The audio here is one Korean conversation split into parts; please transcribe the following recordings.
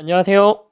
안녕하세요.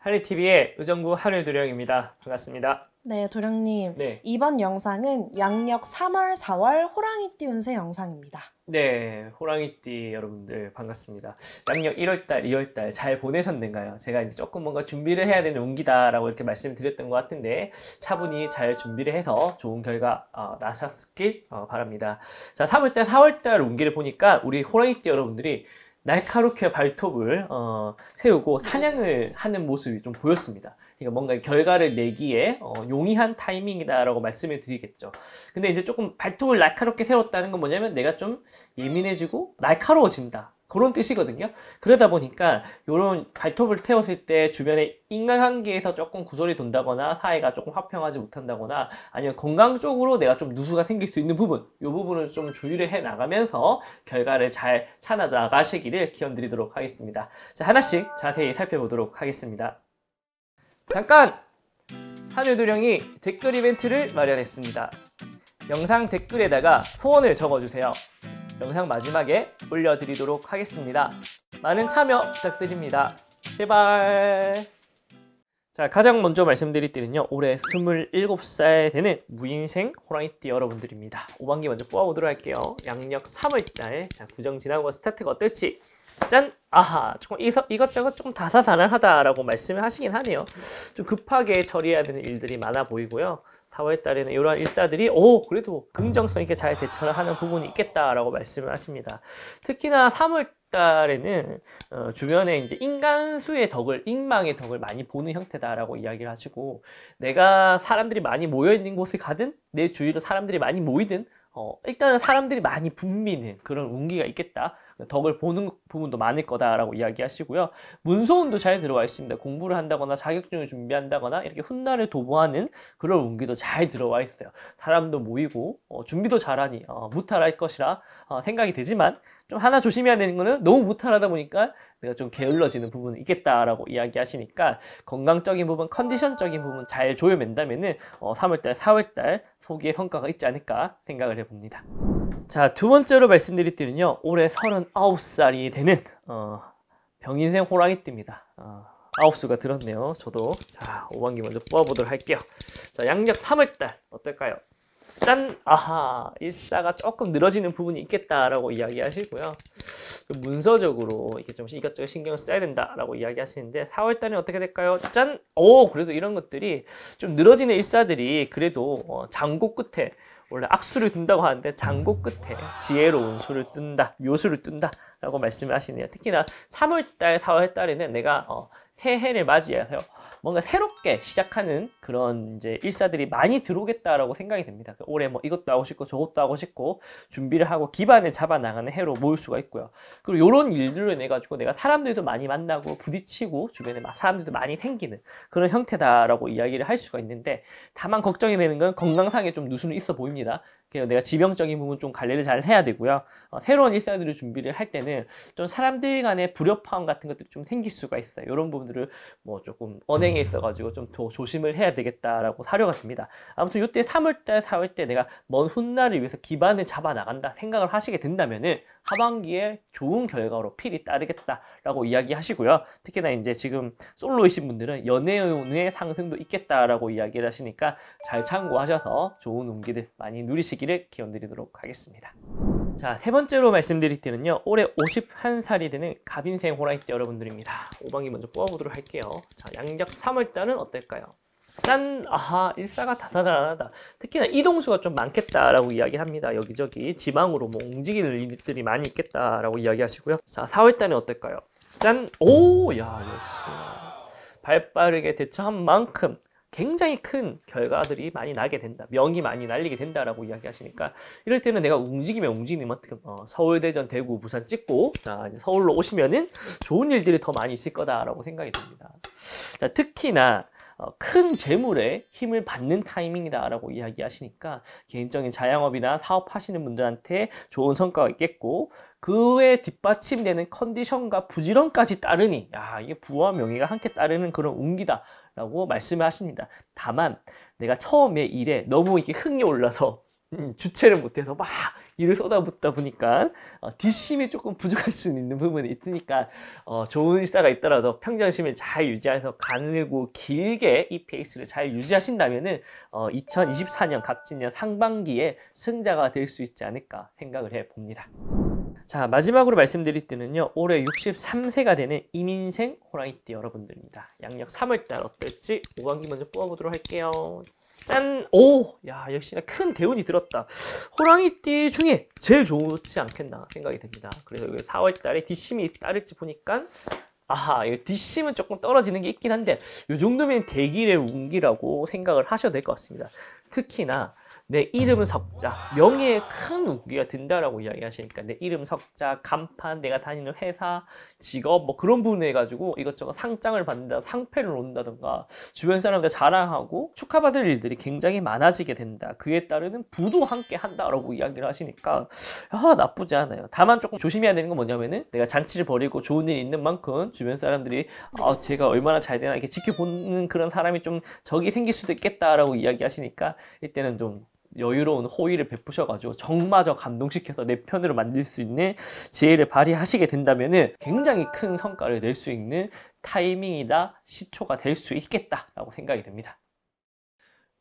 하리TV의 의정부 하늘도령입니다. 반갑습니다. 네, 도령님. 네. 이번 영상은 양력 3월, 4월 호랑이띠 운세 영상입니다. 네, 호랑이띠 여러분들 반갑습니다. 양력 1월달, 2월달 잘 보내셨는가요? 제가 이제 조금 뭔가 준비를 해야 되는 운기다라고 이렇게 말씀드렸던 것 같은데 차분히 잘 준비를 해서 좋은 결과 어, 나셨길 어, 바랍니다. 자, 3월달, 4월달 운기를 보니까 우리 호랑이띠 여러분들이 날카롭게 발톱을 어, 세우고 사냥을 하는 모습이 좀 보였습니다. 그러니까 뭔가 결과를 내기에 어, 용이한 타이밍이다라고 말씀을 드리겠죠. 근데 이제 조금 발톱을 날카롭게 세웠다는 건 뭐냐면 내가 좀 예민해지고 날카로워진다. 그런 뜻이거든요. 그러다 보니까 이런 발톱을 세웠을 때주변의 인간관계에서 조금 구설이 돈다거나 사회가 조금 화평하지 못한다거나 아니면 건강 적으로 내가 좀 누수가 생길 수 있는 부분 이 부분을 좀 주의를 해 나가면서 결과를 잘 찾아 나가시기를 기원드리도록 하겠습니다. 자 하나씩 자세히 살펴보도록 하겠습니다. 잠깐! 한유도령이 댓글 이벤트를 마련했습니다. 영상 댓글에다가 소원을 적어주세요. 영상 마지막에 올려드리도록 하겠습니다. 많은 참여 부탁드립니다. 제발! 자, 가장 먼저 말씀드릴 때는요. 올해 27살 되는 무인생 호랑이띠 여러분들입니다. 5반기 먼저 뽑아보도록 할게요. 양력 3월달, 자, 구정 지나고 뭐 스타트가 어떨지 짠! 아하, 조금 이서, 이것저것 조금 다사다난하다라고 말씀을 하시긴 하네요. 좀 급하게 처리해야 되는 일들이 많아 보이고요. 4월 달에는 이러한 일사들이 오 그래도 긍정성 있게 잘 대처를 하는 부분이 있겠다라고 말씀을 하십니다. 특히나 3월 달에는 어, 주변에 이제 인간수의 덕을 인망의 덕을 많이 보는 형태다라고 이야기를 하시고 내가 사람들이 많이 모여 있는 곳을 가든 내 주위로 사람들이 많이 모이든 어, 일단은 사람들이 많이 붐비는 그런 운기가 있겠다. 덕을 보는 부분도 많을 거다라고 이야기하시고요. 문소운도잘 들어와 있습니다. 공부를 한다거나 자격증을 준비한다거나 이렇게 훗날을 도모하는 그런 운기도 잘 들어와 있어요. 사람도 모이고 어, 준비도 잘하니 어, 무탈할 것이라 어, 생각이 되지만 좀 하나 조심해야 되는 거는 너무 무탈하다 보니까 내가 좀 게을러지는 부분이 있겠다라고 이야기하시니까 건강적인 부분, 컨디션적인 부분 잘 조여맨다면은 어, 3월달, 4월달 소기의 성과가 있지 않을까 생각을 해봅니다. 자, 두 번째로 말씀드릴 때는요 올해 39살이 되는 어, 병인생 호랑이띠입니다. 어, 아홉수가 들었네요. 저도 자 5반기 먼저 뽑아보도록 할게요. 자 양력 3월달 어떨까요? 짠! 아하 일사가 조금 늘어지는 부분이 있겠다라고 이야기하시고요. 문서적으로 이렇게 좀씩 이것저것 신경을 써야 된다라고 이야기하시는데 4월달에 어떻게 될까요? 짠! 오 그래도 이런 것들이 좀 늘어지는 일사들이 그래도 어, 장고 끝에 원래 악수를 둔다고 하는데 장고 끝에 지혜로운 수를 뜬다, 요수를 뜬다라고 말씀을 하시네요. 특히나 3월달, 4월달에는 내가 어, 새해를 맞이해서 뭔가 새롭게 시작하는 그런 이제 일사들이 많이 들어오겠다라고 생각이 됩니다. 그 올해 뭐 이것도 하고 싶고 저것도 하고 싶고 준비를 하고 기반을 잡아 나가는 해로 모일 수가 있고요. 그리고 이런 일들로 인해 가지고 내가 사람들도 많이 만나고 부딪히고 주변에 막 사람들도 많이 생기는 그런 형태다라고 이야기를 할 수가 있는데 다만 걱정이 되는 건 건강상에 좀 누수는 있어 보입니다. 그래서 내가 지병적인 부분 좀 관리를 잘 해야 되고요. 어, 새로운 일상들을 준비를 할 때는 좀 사람들 간의 불협화음 같은 것들이 좀 생길 수가 있어요. 이런 부분들을 뭐 조금 언행에 있어가지고 좀 더 조심을 해야 되겠다라고 사료가 됩니다. 아무튼 이때 3월달, 4월때 내가 먼 훗날을 위해서 기반을 잡아 나간다 생각을 하시게 된다면은 하반기에 좋은 결과로 필히 따르겠다라고 이야기하시고요. 특히나 이제 지금 솔로이신 분들은 연애운의 상승도 있겠다라고 이야기를 하시니까 잘 참고하셔서 좋은 운기를 많이 누리시기 되시기를 기원드리도록 하겠습니다. 자, 세 번째로 말씀드릴 때는요. 올해 51살이 되는 갑인생 호랑이때 여러분들입니다. 5방이 먼저 뽑아보도록 할게요. 자, 양력 3월달은 어떨까요? 짠! 아하, 일사가 다다다다다 특히나 이동수가 좀 많겠다라고 이야기 합니다. 여기저기 지방으로 뭐 움직이는 일들이 많이 있겠다라고 이야기하시고요. 자, 4월달은 어떨까요? 짠! 오! 야, 역시. 발 빠르게 대처한 만큼 굉장히 큰 결과들이 많이 나게 된다. 명이 많이 날리게 된다라고 이야기하시니까 이럴 때는 내가 움직이면 움직이면 어떻게 어, 서울, 대전, 대구, 부산 찍고 자, 서울로 오시면은 좋은 일들이 더 많이 있을 거다라고 생각이 듭니다. 자, 특히나 어, 큰 재물에 힘을 받는 타이밍이다라고 이야기하시니까 개인적인 자영업이나 사업하시는 분들한테 좋은 성과가 있겠고 그외 뒷받침되는 컨디션과 부지런까지 따르니 야 이게 부와 명예가 함께 따르는 그런 운기다 라고 말씀을 하십니다. 다만 내가 처음에 일에 너무 이게 흥이 올라서 음, 주체를 못해서 막 일을 쏟아붓다 보니까 어, 뒷심이 조금 부족할 수 있는 부분이 있으니까 어, 좋은 일사가 있더라도 평정심을 잘 유지해서 가늘고 길게 이 페이스를 잘 유지하신다면 어, 2024년 갑진년 상반기에 승자가 될 수 있지 않을까 생각을 해봅니다. 자 마지막으로 말씀드릴 때는요 올해 63세가 되는 이민생 호랑이띠 여러분들입니다 양력 3월달 어떨지 5반기 먼저 뽑아보도록 할게요 짠! 오! 야 역시나 큰 대운이 들었다 호랑이띠 중에 제일 좋지 않겠나 생각이 듭니다 그래서 여기 4월달에 뒷심이 따를지 보니까 아하 이 뒷심은 조금 떨어지는 게 있긴 한데 이 정도면 대길의 운기라고 생각을 하셔도 될 것 같습니다 특히나 내 이름 석자, 명예에 큰 무기가 든다라고 이야기하시니까 내 이름 석자, 간판, 내가 다니는 회사, 직업 뭐 그런 부분 해가지고 이것저것 상장을 받는다, 상패를 온다던가 주변 사람들 자랑하고 축하받을 일들이 굉장히 많아지게 된다. 그에 따르는 부도 함께 한다라고 이야기를 하시니까 아, 나쁘지 않아요. 다만 조금 조심해야 되는 건 뭐냐면은 내가 잔치를 벌이고 좋은 일이 있는 만큼 주변 사람들이 아, 제가 얼마나 잘 되나 이렇게 지켜보는 그런 사람이 좀 적이 생길 수도 있겠다라고 이야기하시니까 이때는 좀 여유로운 호의를 베푸셔가지고 정마저 감동시켜서 내 편으로 만들 수 있는 지혜를 발휘하시게 된다면 굉장히 큰 성과를 낼 수 있는 타이밍이다 시초가 될 수 있겠다라고 생각이 됩니다.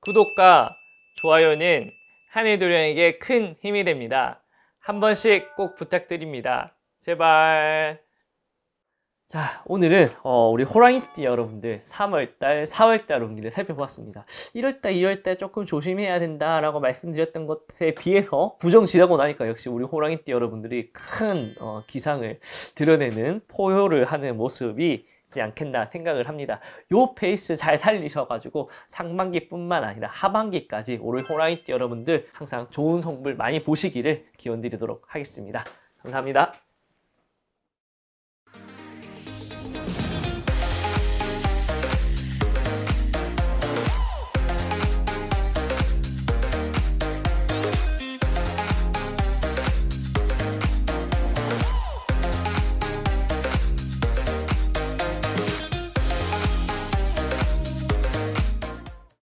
구독과 좋아요는 한해도령에게 큰 힘이 됩니다. 한 번씩 꼭 부탁드립니다. 제발. 자 오늘은 어, 우리 호랑이띠 여러분들 3월달 4월달 운기를 살펴보았습니다 1월달 2월달 조금 조심해야 된다라고 말씀드렸던 것에 비해서 부정지라고 나니까 역시 우리 호랑이띠 여러분들이 큰 어, 기상을 드러내는 포효를 하는 모습이 지 않겠나 생각을 합니다. 요 페이스 잘 살리셔가지고 상반기뿐만 아니라 하반기까지 우리 호랑이띠 여러분들 항상 좋은 성불 많이 보시기를 기원드리도록 하겠습니다. 감사합니다.